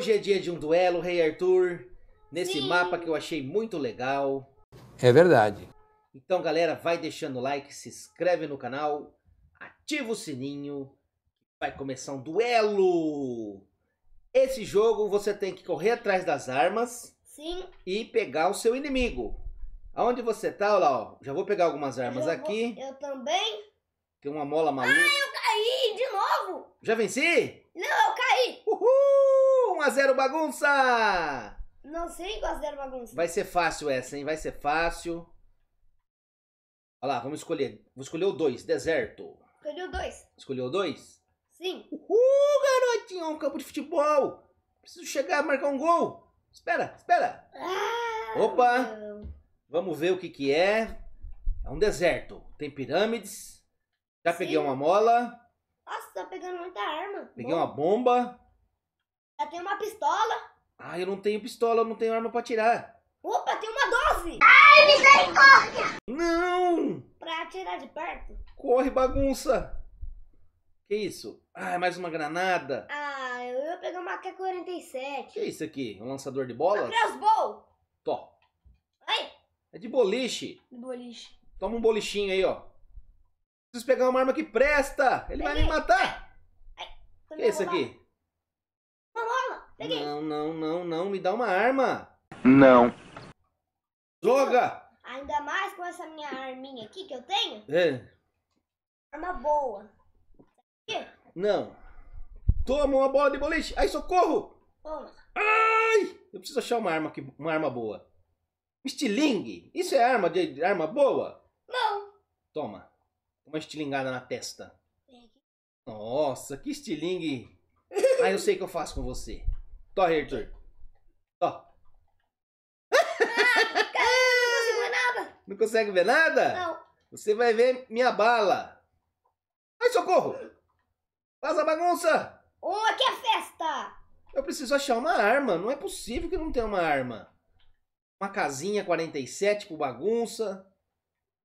Hoje é dia de um duelo, Rei Arthur, nesse Sim. mapa que eu achei muito legal. É verdade. Então, galera, vai deixando o like, se inscreve no canal, ativa o sininho, vai começar um duelo! Esse jogo você tem que correr atrás das armas Sim. e pegar o seu inimigo. Aonde você tá? Olha lá, ó. já vou pegar algumas armas eu aqui. Vou, eu também. Tem uma mola ah, maluca. Ah, eu caí de novo! Já venci? Não, 1 a 0 bagunça! Não sei 1 a 0 bagunça. Vai ser fácil essa, hein? Vai ser fácil. Olha lá, vamos escolher. Vou escolher o 2, deserto. Escolheu 2. Escolheu 2? Sim. Uhul, garotinho, é um campo de futebol. Preciso chegar a marcar um gol. Espera, espera. Ah, Opa! Não. Vamos ver o que que é. É um deserto. Tem pirâmides. Já Sim. peguei uma mola. Nossa, tá pegando muita arma. Peguei Bom. uma bomba. Eu tenho uma pistola. Ah, eu não tenho pistola, eu não tenho arma pra tirar. Opa, tem uma 12! Ai, misericórdia! Não! Pra atirar de perto. Corre, bagunça! Que isso? Ah, é mais uma granada. Ah, eu ia pegar uma K-47. Que isso aqui? Um lançador de bolas? Um crossbow! Tó. Ai! É de boliche. De boliche. Toma um bolichinho aí, ó. Preciso pegar uma arma que presta! Ele Peguei. vai me matar! Ai, que é isso aqui? Peguei. Não, não, não, não. Me dá uma arma. Não. Droga! Ainda mais com essa minha arminha aqui que eu tenho. É. Arma boa. Aqui? Não. Toma uma bola de boliche. Ai, socorro! Toma. Ai! Eu preciso achar uma arma aqui, uma arma boa. Estilingue? Isso é arma de, de arma boa? Não. Toma. Uma estilingada na testa. Nossa, que estilingue. Ai, eu sei o que eu faço com você. Tó, Heitor. Tó. Não consegue ver nada? Não. Você vai ver minha bala. Ai, socorro! Faz a bagunça! Ô, oh, que é festa! Eu preciso achar uma arma. Não é possível que não tenha uma arma. Uma casinha 47 por bagunça.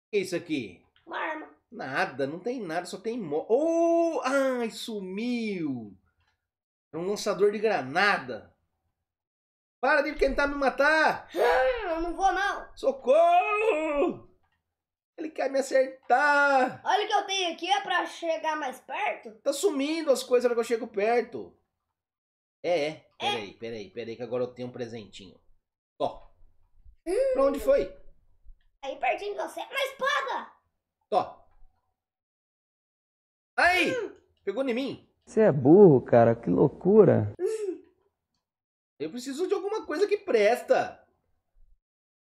O que é isso aqui? Uma arma. Nada, não tem nada, só tem... Mo oh! Ai, sumiu! É um lançador de granada. Para de tentar me matar! Ah, eu não vou, não! Socorro! Ele quer me acertar! Olha o que eu tenho aqui, é pra chegar mais perto? Tá sumindo as coisas que eu chego perto. É, é. Peraí, é. peraí, peraí, que agora eu tenho um presentinho. Ó. Hum. Pra onde foi? Aí pertinho de você. Uma espada! Ó. Aí! Hum. Pegou em mim. Você é burro, cara, que loucura. Eu preciso de alguma coisa que presta.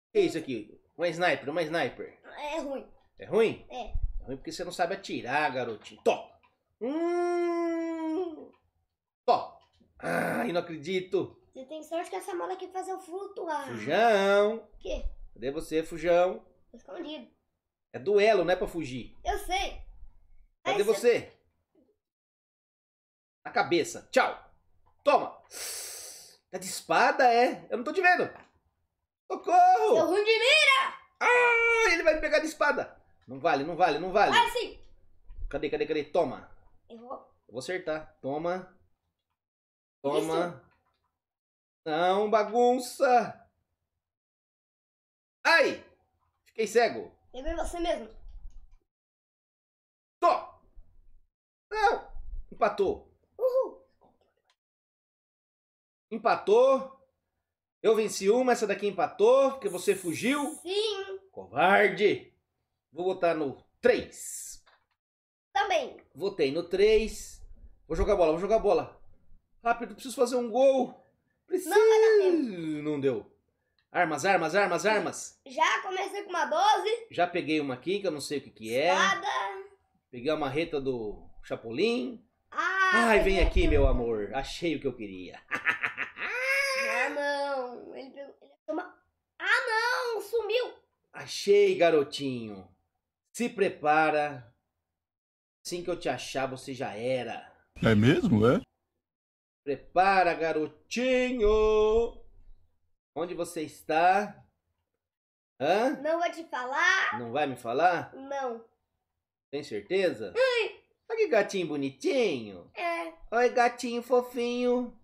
O que é isso aqui? Uma sniper, uma sniper. É ruim. É ruim? É. É ruim porque você não sabe atirar, garotinho. Top. Hum! Tó! Ai, não acredito. Você tem sorte que essa mola aqui fazer o flutuar. Fujão! O quê? Cadê você, Fujão? escondido. É duelo, não é pra fugir. Eu sei. Cadê você? Na cabeça. Tchau. Toma. Tá de espada, é? Eu não tô te vendo. Socorro! Seu ruim de mira! Ah, ele vai me pegar de espada. Não vale, não vale, não vale. Vai sim. Cadê, cadê, cadê? Toma. Errou. Eu vou acertar. Toma. Toma. Isso. Não, bagunça. Ai! Fiquei cego. Peguei você mesmo. Tô. Não. Empatou empatou. Eu venci uma, essa daqui empatou, porque você fugiu. Sim. Covarde. Vou botar no 3. Também. Votei no 3. Vou jogar bola, vou jogar bola. Rápido, preciso fazer um gol. Preciso. Não vai dar tempo. Não deu. Armas, armas, armas, armas. Já comecei com uma 12. Já peguei uma aqui, que eu não sei o que que é. Espada. Peguei a marreta do Chapolin. Ah, Ai, vem aqui, meu amor. Achei o que eu queria. Ah, não. Ele, pegou, ele uma... Ah, não. Sumiu. Achei, garotinho. Se prepara. Assim que eu te achar, você já era. É mesmo, é? Prepara, garotinho. Onde você está? Hã? Não vou te falar. Não vai me falar? Não. Tem certeza? Ai. Olha que gatinho bonitinho. É. Oi, gatinho fofinho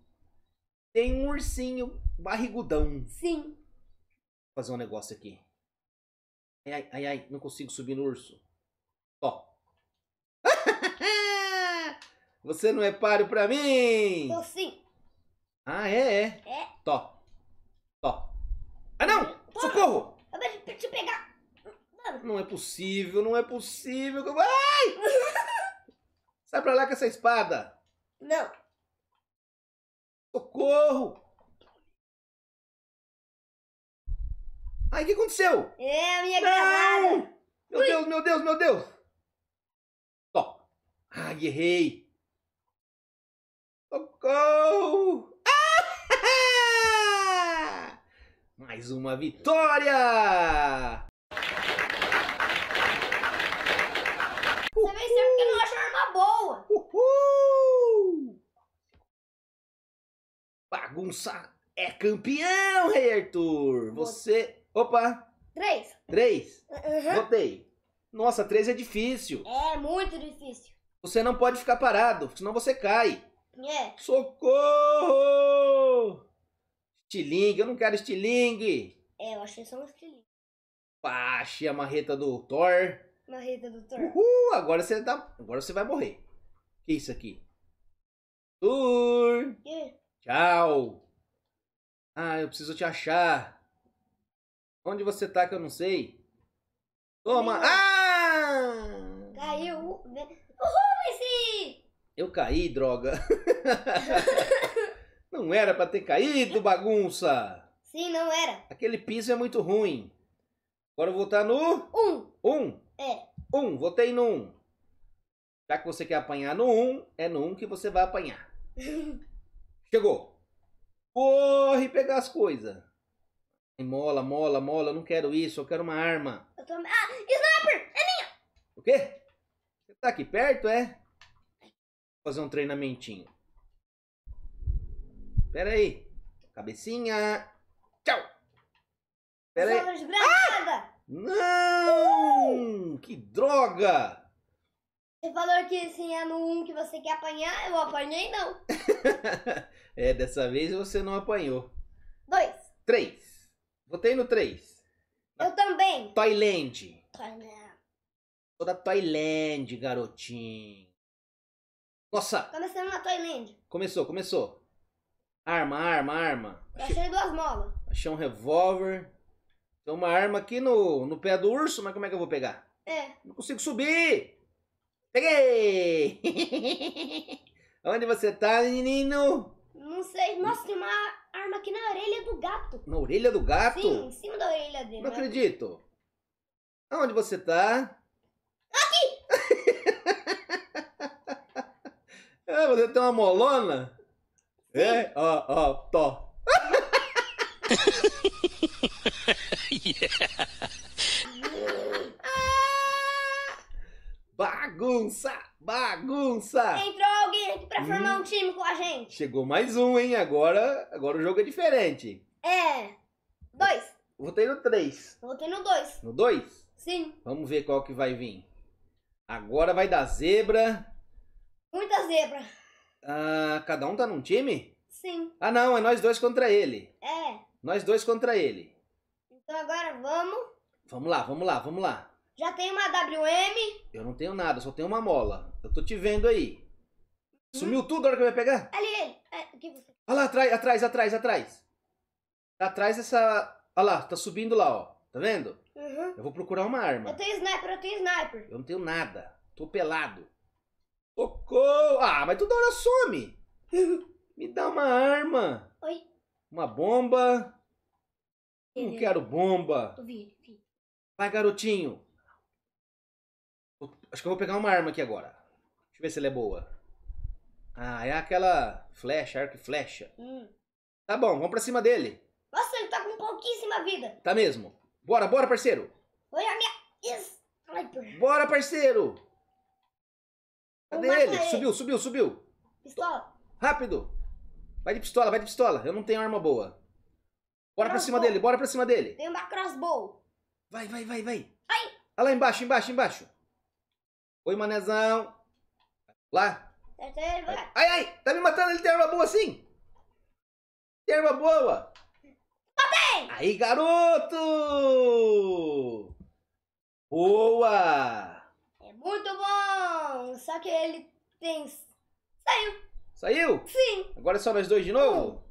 tem um ursinho barrigudão. Sim. Vou fazer um negócio aqui. Ai, ai, ai, ai, não consigo subir no urso. Ó. Você não é páreo pra mim? Tô sim. Ah, é, é. É. Tó. Tó. Ah, não! Socorro! Eu vou te pegar. Mano. Não é possível, não é possível. Ai! Sai pra lá com essa espada. Não. Socorro! Ai, o que aconteceu? É, a minha Não! Meu Ui. Deus, meu Deus, meu Deus! ó, Ai, errei. Socorro! Ah! Mais uma vitória! Você venceu é porque não achou arma boa! Uhul! bagunça é campeão, Rei Arthur! Você. Opa! Três! Três! Uhum. Nossa, três é difícil! É muito difícil! Você não pode ficar parado, senão você cai! É! Socorro! Estilingue, eu não quero estilingue! É, eu achei só um estilingue. Pache a marreta do Thor. Marreta do Thor. Uhul, agora você, tá... agora você vai morrer. que isso aqui? Thor! Que? Tchau. Ah, eu preciso te achar. Onde você tá que eu não sei? Toma. Ah! Caiu. Uhul, Eu caí, droga. não era para ter caído, bagunça. Sim, não era. Aquele piso é muito ruim. Agora eu vou votar tá no... Um. Um? É. Um, votei no um. Já que você quer apanhar no um, é no um que você vai apanhar. Chegou. Corre pegar as coisas. Mola, mola, mola. Eu não quero isso. Eu quero uma arma. Eu tô... Ah, sniper! É minha! O quê? Você tá aqui perto, é? Vou fazer um treinamentinho. Pera aí. Cabecinha. Tchau. Pera aí. Ah! Não! Que droga! Você falou que assim, é no 1 que você quer apanhar, eu apanhei não. é, dessa vez você não apanhou. Dois. Três. Votei no três. eu também. Toyland. Toyland. Vou da Toyland, garotinho. Nossa. Começando na Toyland. Começou, começou. Arma, arma, arma. achei, achei duas molas. Achei um revólver. Tem uma arma aqui no, no pé do urso, mas como é que eu vou pegar? É. Não consigo subir. Peguei! Onde você tá, menino? Não sei. Nossa, tem uma arma aqui na orelha do gato. Na orelha do gato? Sim, em cima da orelha dele. Não né? acredito. Onde você tá? Aqui! é, você tem uma molona? Sim. É? Ó, ó, to. yeah. Bagunça! Bagunça! Entrou alguém aqui pra hum. formar hum. um time com a gente. Chegou mais um, hein? Agora, agora o jogo é diferente. É. Dois. Votei no três. Votei no dois. No dois? Sim. Vamos ver qual que vai vir. Agora vai dar zebra. Muita zebra. Ah, cada um tá num time? Sim. Ah, não, é nós dois contra ele. É. Nós dois contra ele. Então agora vamos. Vamos lá, vamos lá, vamos lá. Já tem uma WM? Eu não tenho nada, só tenho uma mola. Eu tô te vendo aí. Hum. Sumiu tudo na hora que eu ia pegar? Ali, é, ali. Olha lá, atrás, atrás, atrás, atrás. Tá atrás dessa... Olha lá, tá subindo lá, ó. Tá vendo? Uhum. Eu vou procurar uma arma. Eu tenho sniper, eu tenho sniper. Eu não tenho nada. Tô pelado. Socorro! Ah, mas toda hora some. Me dá uma arma. Oi. Uma bomba. Eu não quero bomba. Vai, garotinho. Acho que eu vou pegar uma arma aqui agora. Deixa eu ver se ela é boa. Ah, é aquela flecha, arco e flecha. Hum. Tá bom, vamos pra cima dele. Nossa, ele tá com pouquíssima vida. Tá mesmo. Bora, bora, parceiro. Olha a minha sniper. Bora, parceiro. Cadê ele? ele? Subiu, subiu, subiu. Pistola. Rápido. Vai de pistola, vai de pistola. Eu não tenho arma boa. Bora pra cima dele, bora pra cima dele. Tem uma crossbow. Vai, vai, vai, vai. Ai. Olha lá embaixo, embaixo, embaixo. Oi, manezão. Lá. Tá ai, ai, tá me matando, ele tem arma boa assim. Tem arma boa. Matei! Aí, garoto! Boa! É muito bom! Só que ele tem... Saiu! Saiu? Sim! Agora é só nós dois de novo?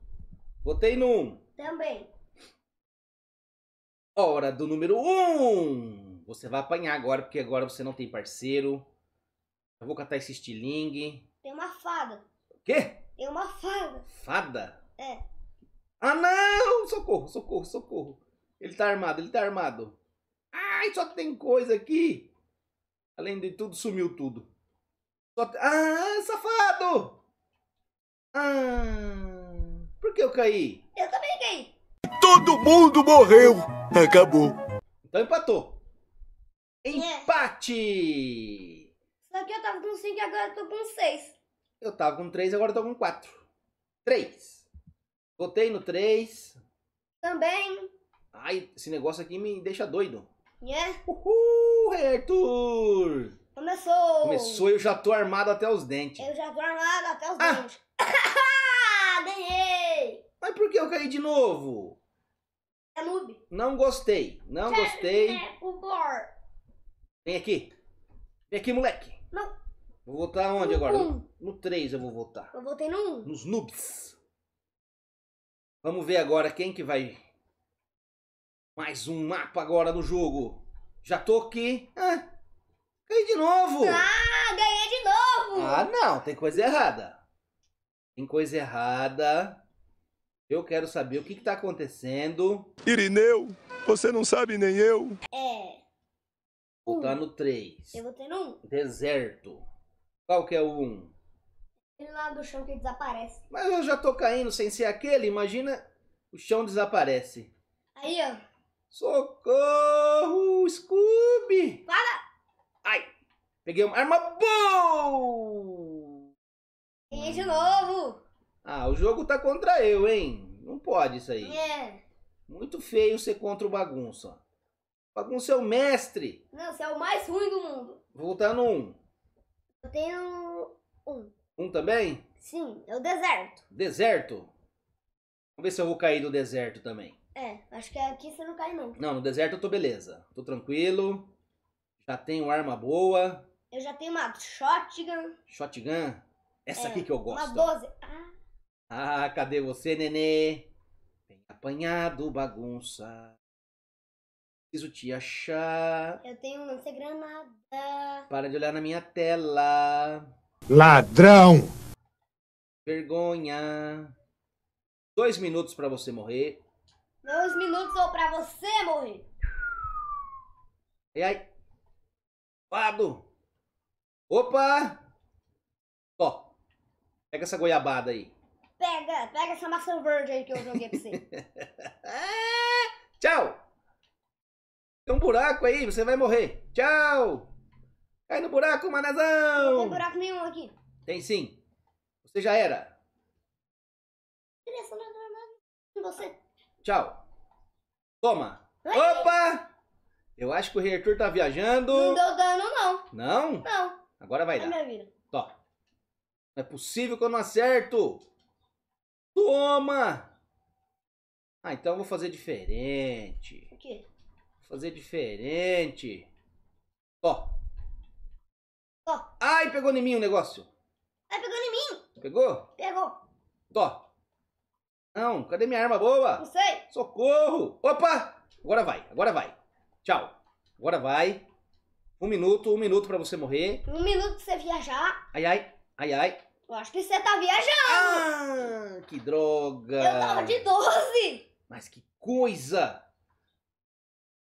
Botei uhum. num. Também. Hora do número um! Você vai apanhar agora, porque agora você não tem parceiro. Eu vou catar esse estilingue. Tem uma fada. O quê? Tem uma fada. Fada? É. Ah, não! Socorro, socorro, socorro. Ele tá armado, ele tá armado. Ai, só tem coisa aqui. Além de tudo, sumiu tudo. Te... Ah, safado! Ah, por que eu caí? Eu também caí. Todo mundo morreu. Acabou. Então empatou. É. Empate! Só que eu tava com 5 e agora eu tô com 6. Eu tava com 3 agora eu tô com 4. 3. Botei no 3. Também. Ai, esse negócio aqui me deixa doido. É? Uhul, Arthur! Começou! Começou e eu já tô armado até os dentes. Eu já tô armado até os ah. dentes. Ganhei! Mas por que eu caí de novo? É noob. Não gostei, não gostei. É, o Bor. Vem aqui. Vem aqui, moleque. Não. Vou votar onde no agora? Um. No 3 eu vou votar. Eu votei no 1. Nos noobs. Vamos ver agora quem que vai... Mais um mapa agora no jogo. Já tô aqui. Ah, ganhei de novo. Ah, ganhei de novo. Ah, não. Tem coisa errada. Tem coisa errada. Eu quero saber o que, que tá acontecendo. Irineu, você não sabe nem eu. É. Botar no 3. Eu no 1. Deserto. Qual que é o 1? Aquele lá do chão que desaparece. Mas eu já tô caindo sem ser aquele, imagina o chão desaparece. Aí, ó. Socorro, Scooby! Para! Ai! Peguei uma arma boa! Ganhei de novo! Ah, o jogo tá contra eu, hein? Não pode isso aí. É. Muito feio ser contra o bagunça com seu mestre. Não, você é o mais ruim do mundo. Voltar no 1. Eu tenho um. Um também? Sim, é o deserto. Deserto? Vamos ver se eu vou cair do deserto também. É, acho que aqui você não cai não. Não, no deserto eu tô beleza. Tô tranquilo. Já tenho arma boa. Eu já tenho uma shotgun. Shotgun? Essa é, aqui que eu gosto. Uma 12. Ah. ah, cadê você, nenê? Tem apanhado bagunça preciso te achar. Eu tenho lança granada. Para de olhar na minha tela. Ladrão! Vergonha. Dois minutos para você morrer. Dois minutos ou para você morrer. E aí? Pado! Opa! Ó, pega essa goiabada aí. Pega, pega essa maçã verde aí que eu joguei pra você. Tchau! Tem um buraco aí, você vai morrer. Tchau! Cai no buraco, manazão! Não tem buraco nenhum aqui. Tem sim. Você já era. Você. Tchau. Toma. Oi. Opa! Eu acho que o reitor tá viajando. Não deu dano, não. Não? Não. Agora vai é dar. Minha vida. Não é possível que eu não acerto. Toma! Ah, então eu vou fazer diferente. O quê? fazer diferente. Ó. Ó. Ai, pegou em mim o negócio. Ai, pegou em mim. Pegou? Pegou. Ó. Não, cadê minha arma boa? Não sei. Socorro. Opa. Agora vai, agora vai. Tchau. Agora vai. Um minuto, um minuto pra você morrer. Um minuto pra você viajar. Ai, ai, ai, ai. Eu acho que você tá viajando. Ah, que droga. Eu tava de 12. Mas que coisa.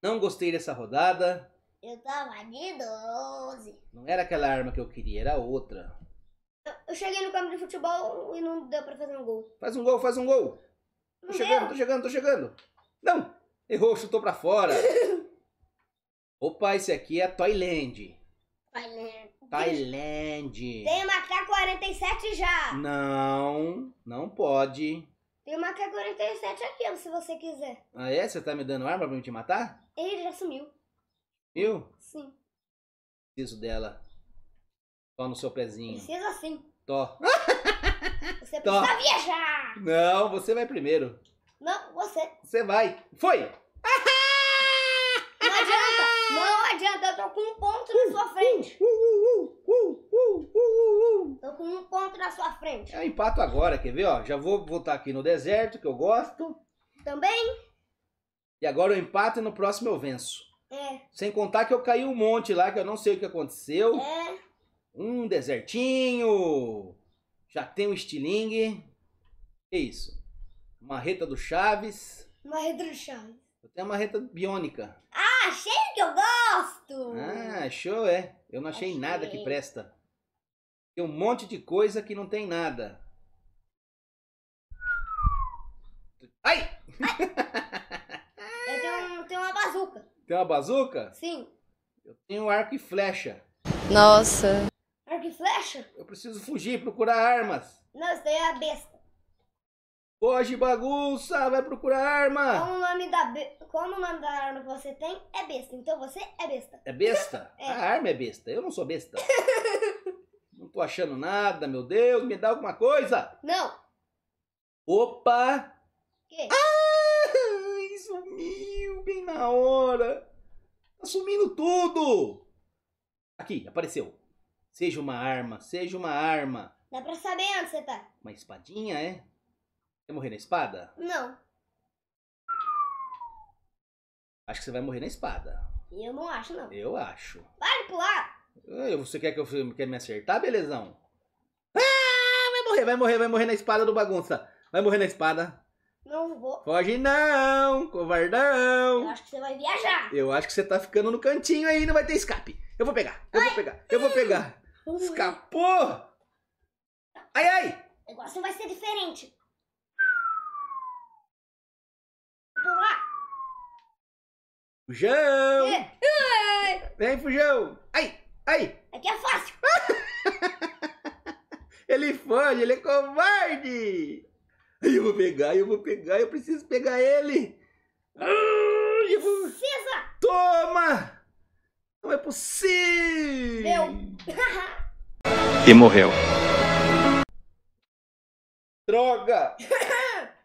Não gostei dessa rodada. Eu tava de 12. Não era aquela arma que eu queria, era outra. Eu cheguei no campo de futebol e não deu pra fazer um gol. Faz um gol, faz um gol. Não tô chegando, deu. tô chegando, tô chegando. Não! Errou, chutou pra fora. Opa, esse aqui é Toyland. Thailand. Thailand. Tem matar 47 já. Não, não pode. Tem uma K-47 aqui, se você quiser. Ah, é? Você tá me dando arma pra me te matar? Ele já sumiu. Eu? Sim. Preciso dela. Tó no seu pezinho. Precisa sim. Tó. Você precisa viajar. Não, você vai primeiro. Não, você. Você vai. Foi. Não adianta. Não adianta, eu tô com um ponto na uh, sua frente. Uh, uh, tô com um ponto na sua frente. Eu é empato agora, quer ver? Ó, já vou voltar aqui no deserto, que eu gosto. Também? E agora eu empato e no próximo eu venço. É. Sem contar que eu caí um monte lá, que eu não sei o que aconteceu. É. Um desertinho. Já tem um estilingue. Que isso? Marreta do Chaves. Marreta do Chaves. Eu tenho a marreta biônica. Ah, achei eu gosto! Ah, show é. Eu não achei, achei. nada que presta. Tem um monte de coisa que não tem nada. Ai! Ai. eu tenho, tenho uma bazuca. Tem uma bazuca? Sim. Eu tenho arco e flecha. Nossa. Arco e flecha? Eu preciso fugir, procurar armas. Nossa, daí é a besta. Hoje bagunça, vai procurar arma. Vamos é o como da arma que você tem é besta. Então você é besta. É besta? É. A arma é besta. Eu não sou besta. não tô achando nada, meu Deus. Me dá alguma coisa. Não. Opa. Que? Ai, sumiu bem na hora. Tá sumindo tudo. Aqui, apareceu. Seja uma arma, seja uma arma. Dá pra saber onde você tá. Uma espadinha, é? Quer morrer na espada? Não. Acho que você vai morrer na espada. Eu não acho, não. Eu acho. Vai pular! Eu, você quer que eu quer me acertar, belezão? Ah, vai morrer, vai morrer, vai morrer na espada do bagunça. Vai morrer na espada. Não vou. Foge não, covardão. Eu acho que você vai viajar. Eu acho que você tá ficando no cantinho aí, não vai ter escape. Eu vou pegar, eu ai. vou pegar, eu vou pegar. Escapou! Ai, ai! O negócio vai ser diferente. Pular! Fujão! É. Vem, Fujão! Ai! Ai! Aqui é fácil! ele foge, ele é covarde! Eu vou pegar, eu vou pegar, eu preciso pegar ele! Eu preciso! Precisa! Toma! Não é possível! e morreu. Droga!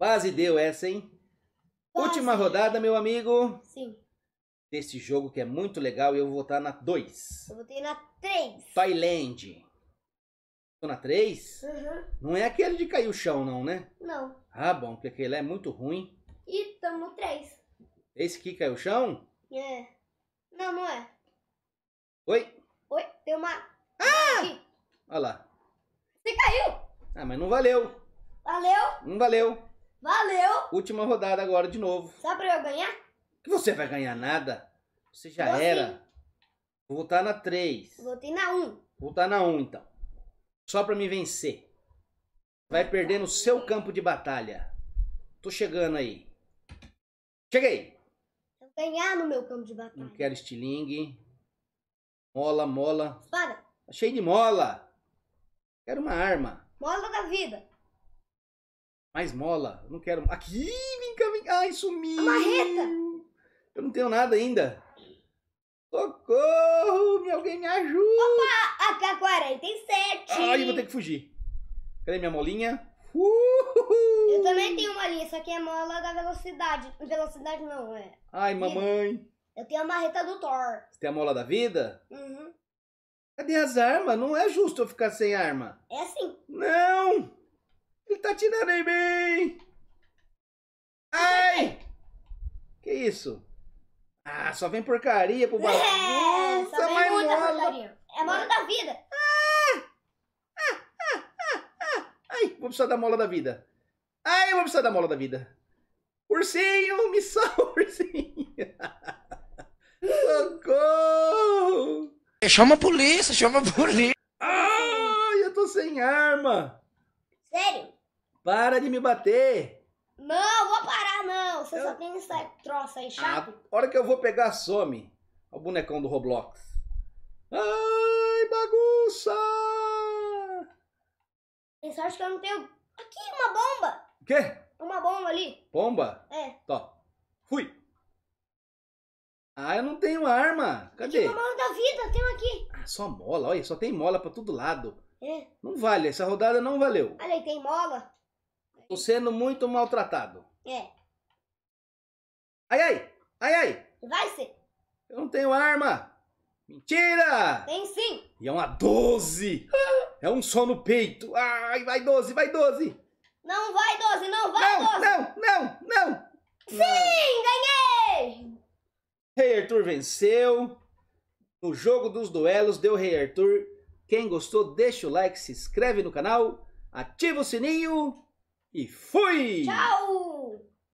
Quase deu essa, hein? Última rodada, meu amigo. Sim. Desse jogo que é muito legal e eu vou votar na 2. Eu votei na 3. Thailand. Tô na 3? Uhum. Não é aquele de cair o chão, não, né? Não. Ah, bom, porque aquele é muito ruim. E tamo 3. Esse aqui caiu o chão? É. Não, não é. Oi? Oi, tem uma. Ah! Aqui. Olha lá. Você caiu! Ah, mas não valeu. Valeu? Não valeu. Valeu! Última rodada agora de novo. Só pra eu ganhar? Que você vai ganhar nada. Você já Vou era. Sim. Vou voltar na 3. Voltei na 1. Vou voltar na 1, então. Só pra me vencer. Vai perder no seu campo de batalha. Tô chegando aí. Cheguei! Vou ganhar no meu campo de batalha. Não quero estilingue. Mola, mola. Espada. Tá cheio de mola. Quero uma arma. Mola da vida. Mais mola. Não quero. Aqui, vem cá, vem cá. Ai, sumiu. Marreta. Eu não tenho nada ainda. Socorro, me alguém me ajuda. Opa, ak 47. Ai, vou ter que fugir. Cadê minha molinha? Uhul. Eu também tenho molinha, só que é mola da velocidade. Velocidade não, é. Ai, mamãe. Eu tenho a marreta do Thor. Você tem a mola da vida? Uhum. Cadê as armas? Não é justo eu ficar sem arma. É assim. Não! Ele tá tirando em mim! Ai! Que isso? Ah, só vem porcaria pro é, bagulho. É, Nossa, muita mola. É mola da vida. Ah, ah! Ah, ah, ah, ah. Ai, vou precisar da mola da vida. Ai, vou precisar da mola da vida. Ursinho, missão, ursinho. Socorro! Chama a polícia, chama a polícia. Ai, eu tô sem arma. Sério? Para de me bater! Não, vou parar não. Você eu... só tem essa troça aí chato. Ah, a hora que eu vou pegar, some. O bonecão do Roblox. Ai, bagunça! Tem sorte que eu não tenho... Aqui, uma bomba! O quê? Uma bomba ali. Bomba? É. Tô. Fui. Ah, eu não tenho arma. Cadê? Tem uma mola da vida, tem aqui. Ah, só mola. Olha, só tem mola pra todo lado. É. Não vale, essa rodada não valeu. Olha aí, tem mola. Tô sendo muito maltratado. É. Ai, ai! Ai, ai! Vai ser. Eu não tenho arma. Mentira! Tem sim. E é uma 12. É um só no peito. Ai, vai 12, vai 12. Não vai 12, não vai não, 12. Não, não, não. Sim, ganhei! Rei Arthur venceu. No jogo dos duelos deu Rei Arthur. Quem gostou, deixa o like, se inscreve no canal, ativa o sininho. E fui! Tchau!